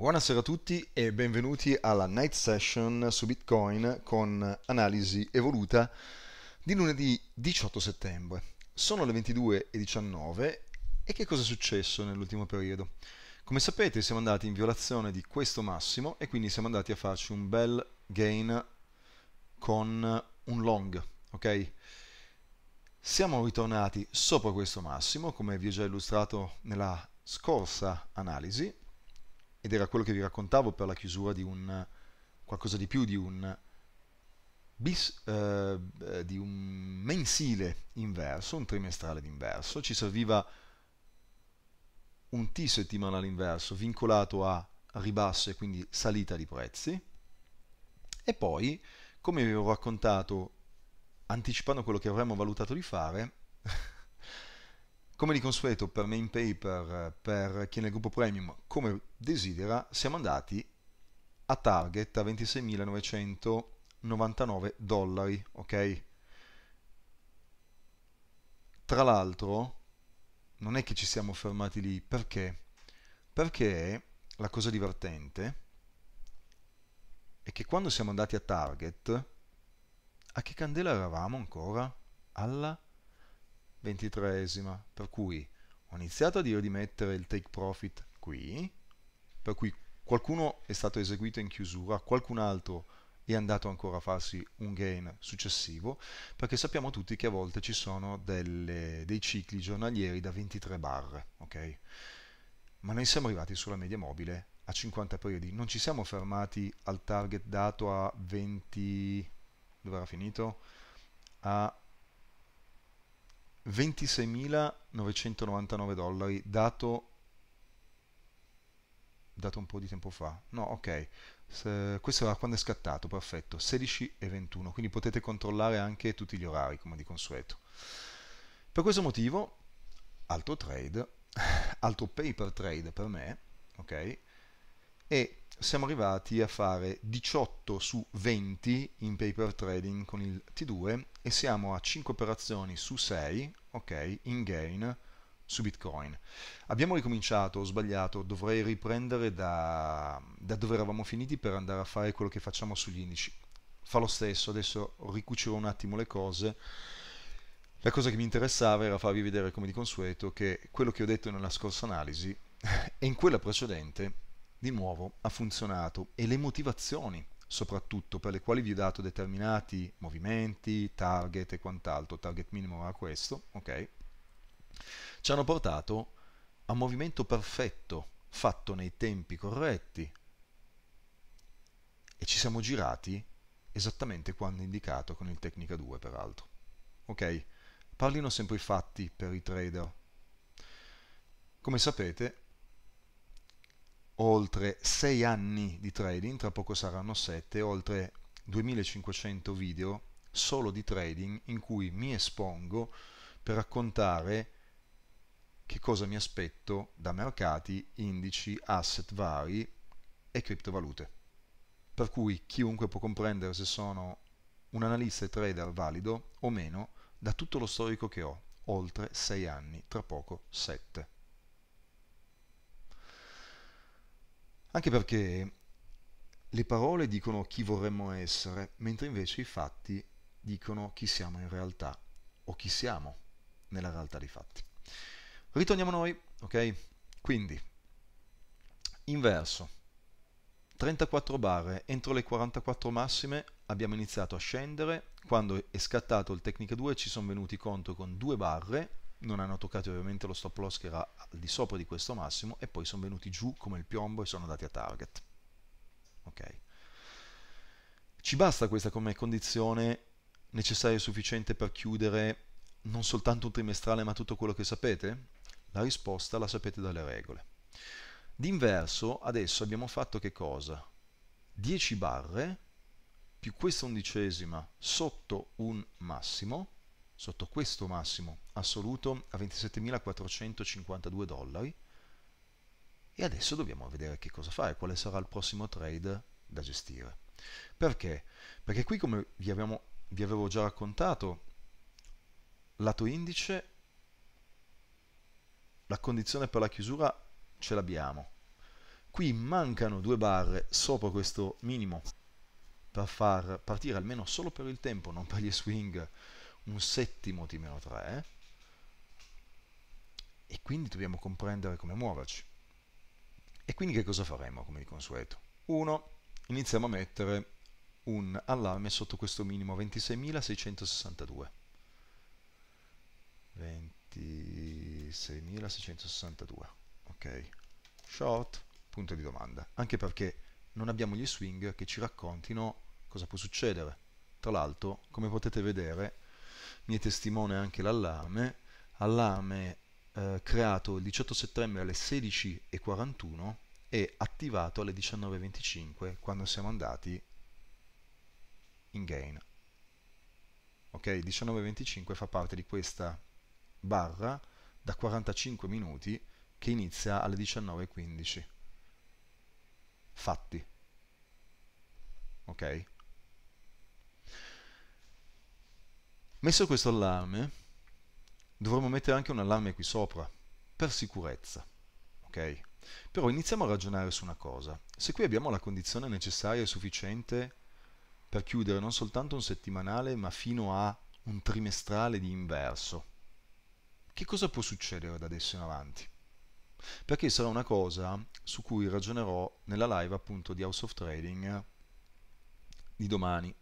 Buonasera a tutti e benvenuti alla night session su Bitcoin con analisi evoluta di lunedì 18 settembre. Sono le 22.19 e che cosa è successo nell'ultimo periodo? Come sapete siamo andati in violazione di questo massimo e quindi siamo andati a farci un bel gain con un long, ok? Siamo ritornati sopra questo massimo, come vi ho già illustrato nella scorsa analisi, ed era quello che vi raccontavo per la chiusura di un qualcosa di più di un bis eh, eh di un mensile inverso, un trimestrale d'inverso, ci serviva un T settimanale inverso vincolato a ribasso e quindi salita di prezzi e poi come vi avevo raccontato anticipando quello che avremmo valutato di fare Come di consueto per main paper, eh, per chi è nel gruppo premium, come desidera, siamo andati a target a 26.999 dollari, ok? Tra l'altro, non è che ci siamo fermati lì, perché? Perché la cosa divertente è che quando siamo andati a target, a che candela eravamo ancora? Alla ventitreesima, per cui ho iniziato a dire di mettere il take profit qui, per cui qualcuno è stato eseguito in chiusura, qualcun altro è andato ancora a farsi un gain successivo, perché sappiamo tutti che a volte ci sono delle, dei cicli giornalieri da 23 barre, ok? Ma noi siamo arrivati sulla media mobile a 50 periodi, non ci siamo fermati al target dato a 20... dove era finito? A 26.999 dollari dato, dato un po' di tempo fa. No, ok. Se, questo era quando è scattato, perfetto. 16 e 21, quindi potete controllare anche tutti gli orari come di consueto. Per questo motivo, altro trade, altro paper trade per me, ok? e siamo arrivati a fare 18 su 20 in paper trading con il T2 e siamo a 5 operazioni su 6, ok, in gain su Bitcoin. Abbiamo ricominciato, ho sbagliato, dovrei riprendere da, da dove eravamo finiti per andare a fare quello che facciamo sugli indici. Fa lo stesso, adesso ricucirò un attimo le cose. La cosa che mi interessava era farvi vedere come di consueto che quello che ho detto nella scorsa analisi e in quella precedente di nuovo ha funzionato e le motivazioni soprattutto per le quali vi ho dato determinati movimenti, target e quant'altro, target minimo era questo, ok? Ci hanno portato a un movimento perfetto, fatto nei tempi corretti e ci siamo girati esattamente quando indicato con il Tecnica 2 peraltro. Ok? Parlino sempre i fatti per i trader. Come sapete, oltre 6 anni di trading, tra poco saranno 7, oltre 2500 video solo di trading in cui mi espongo per raccontare che cosa mi aspetto da mercati, indici, asset vari e criptovalute. Per cui chiunque può comprendere se sono un analista e trader valido o meno da tutto lo storico che ho, oltre 6 anni, tra poco 7. anche perché le parole dicono chi vorremmo essere, mentre invece i fatti dicono chi siamo in realtà o chi siamo nella realtà dei fatti. Ritorniamo a noi, ok? Quindi, inverso, 34 barre, entro le 44 massime abbiamo iniziato a scendere, quando è scattato il Tecnica 2 ci sono venuti conto con due barre, non hanno toccato ovviamente lo stop loss che era al di sopra di questo massimo e poi sono venuti giù come il piombo e sono andati a target. Ok. Ci basta questa come condizione necessaria e sufficiente per chiudere non soltanto un trimestrale ma tutto quello che sapete? La risposta la sapete dalle regole. D'inverso adesso abbiamo fatto che cosa? 10 barre più questa undicesima sotto un massimo sotto questo massimo assoluto a 27.452 dollari e adesso dobbiamo vedere che cosa fare, quale sarà il prossimo trade da gestire. Perché? Perché qui come vi, abbiamo, vi avevo già raccontato, lato indice, la condizione per la chiusura ce l'abbiamo. Qui mancano due barre sopra questo minimo per far partire almeno solo per il tempo, non per gli swing un settimo di meno 3 e quindi dobbiamo comprendere come muoverci. E quindi che cosa faremo come di consueto? 1. Iniziamo a mettere un allarme sotto questo minimo 26.662. 26.662. Ok. Short, punto di domanda. Anche perché non abbiamo gli swing che ci raccontino cosa può succedere. Tra l'altro, come potete vedere, mi è testimone anche l'allarme, allarme eh, creato il 18 settembre alle 16.41 e attivato alle 19.25 quando siamo andati in gain. Ok, 19.25 fa parte di questa barra da 45 minuti che inizia alle 19.15. Fatti. Ok? Messo questo allarme, dovremmo mettere anche un allarme qui sopra, per sicurezza. Ok? Però iniziamo a ragionare su una cosa. Se qui abbiamo la condizione necessaria e sufficiente per chiudere non soltanto un settimanale, ma fino a un trimestrale di inverso, che cosa può succedere da adesso in avanti? Perché sarà una cosa su cui ragionerò nella live appunto di House of Trading di domani,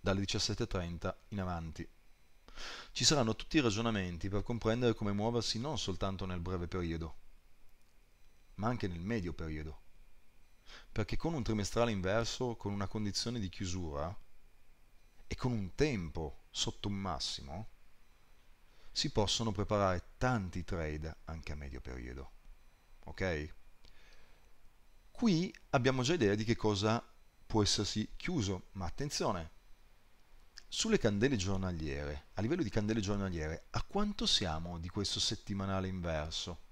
dalle 17.30 in avanti. Ci saranno tutti i ragionamenti per comprendere come muoversi non soltanto nel breve periodo, ma anche nel medio periodo. Perché con un trimestrale inverso, con una condizione di chiusura e con un tempo sotto un massimo, si possono preparare tanti trade anche a medio periodo. Ok? Qui abbiamo già idea di che cosa può essersi chiuso, ma attenzione, sulle candele giornaliere, a livello di candele giornaliere, a quanto siamo di questo settimanale inverso?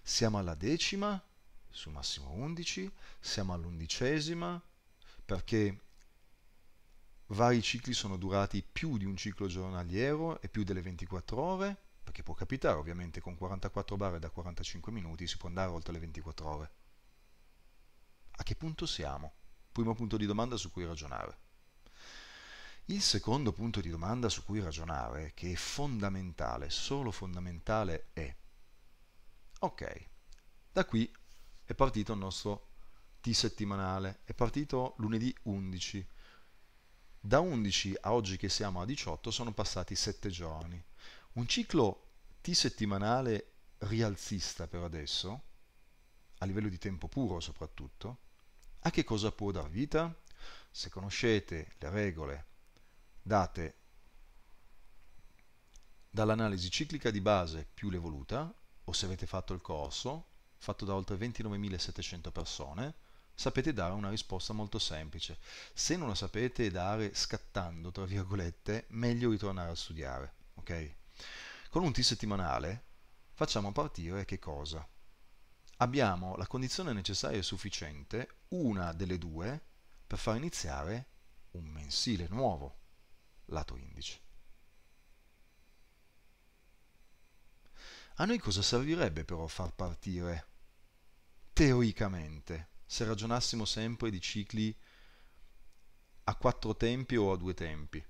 Siamo alla decima, sul massimo 11, siamo all'undicesima, perché vari cicli sono durati più di un ciclo giornaliero e più delle 24 ore, perché può capitare ovviamente con 44 barre da 45 minuti si può andare oltre le 24 ore. A che punto siamo? Primo punto di domanda su cui ragionare. Il secondo punto di domanda su cui ragionare, che è fondamentale, solo fondamentale, è ok, da qui è partito il nostro T settimanale, è partito lunedì 11. Da 11 a oggi che siamo a 18 sono passati 7 giorni. Un ciclo T settimanale rialzista per adesso, a livello di tempo puro soprattutto, a che cosa può dar vita? Se conoscete le regole date dall'analisi ciclica di base più l'evoluta, o se avete fatto il corso, fatto da oltre 29.700 persone, sapete dare una risposta molto semplice. Se non la sapete dare scattando, tra virgolette, meglio ritornare a studiare. Okay? Con un T settimanale facciamo partire che cosa? Abbiamo la condizione necessaria e sufficiente, una delle due, per far iniziare un mensile nuovo lato indice. A noi cosa servirebbe però far partire, teoricamente, se ragionassimo sempre di cicli a quattro tempi o a due tempi?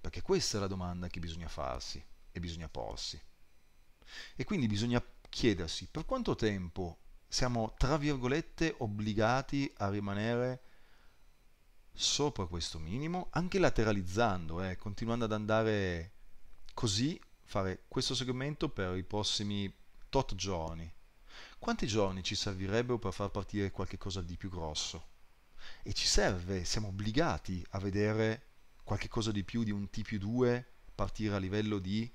Perché questa è la domanda che bisogna farsi e bisogna porsi. E quindi bisogna chiedersi per quanto tempo siamo, tra virgolette, obbligati a rimanere sopra questo minimo, anche lateralizzando, eh, continuando ad andare così, fare questo segmento per i prossimi tot giorni. Quanti giorni ci servirebbero per far partire qualcosa di più grosso? E ci serve, siamo obbligati a vedere qualcosa di più di un T più 2 partire a livello di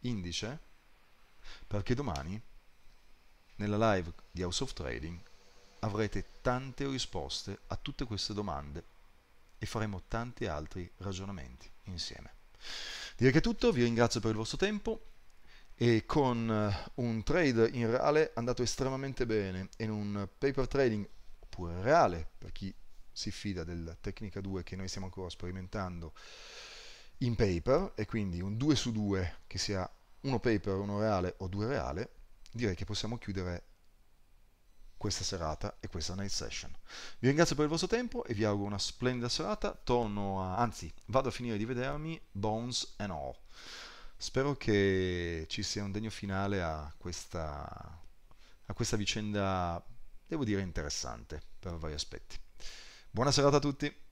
indice? Perché domani, nella live di House of Trading, avrete tante risposte a tutte queste domande e faremo tanti altri ragionamenti insieme. Direi che è tutto, vi ringrazio per il vostro tempo e con eh, un trade in reale andato estremamente bene e in un paper trading oppure reale per chi si fida della tecnica 2 che noi stiamo ancora sperimentando in paper e quindi un 2 su 2 che sia uno paper, uno reale o due reale, direi che possiamo chiudere questa serata e questa night session. Vi ringrazio per il vostro tempo e vi auguro una splendida serata. Torno a, anzi, vado a finire di vedermi Bones and All. Spero che ci sia un degno finale a questa, a questa vicenda, devo dire, interessante per vari aspetti. Buona serata a tutti!